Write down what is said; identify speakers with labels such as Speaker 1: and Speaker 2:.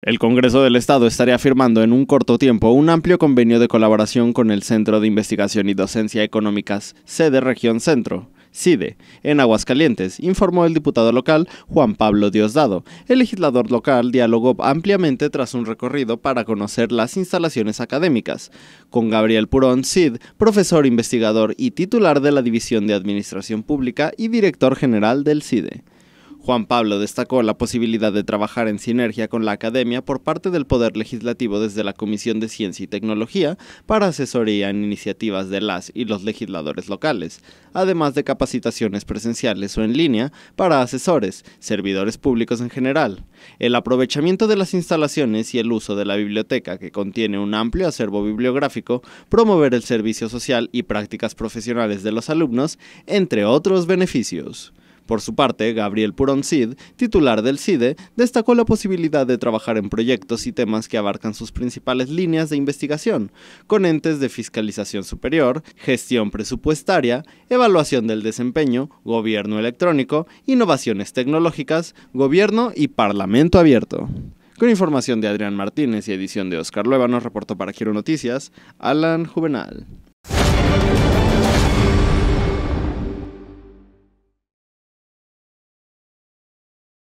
Speaker 1: El Congreso del Estado estaría firmando en un corto tiempo un amplio convenio de colaboración con el Centro de Investigación y Docencia Económicas, sede Región Centro, CIDE, en Aguascalientes, informó el diputado local Juan Pablo Diosdado. El legislador local dialogó ampliamente tras un recorrido para conocer las instalaciones académicas. Con Gabriel Purón Cid, e, profesor investigador y titular de la División de Administración Pública y director general del CIDE. Juan Pablo destacó la posibilidad de trabajar en sinergia con la academia por parte del Poder Legislativo desde la Comisión de Ciencia y Tecnología para asesoría en iniciativas de las y los legisladores locales, además de capacitaciones presenciales o en línea para asesores, servidores públicos en general. El aprovechamiento de las instalaciones y el uso de la biblioteca, que contiene un amplio acervo bibliográfico, promover el servicio social y prácticas profesionales de los alumnos, entre otros beneficios. Por su parte, Gabriel Purón Cid, titular del CIDE, destacó la posibilidad de trabajar en proyectos y temas que abarcan sus principales líneas de investigación, con entes de fiscalización superior, gestión presupuestaria, evaluación del desempeño, gobierno electrónico, innovaciones tecnológicas, gobierno y parlamento abierto. Con información de Adrián Martínez y edición de Oscar Lueva, nos reportó para Quiero Noticias, Alan Juvenal.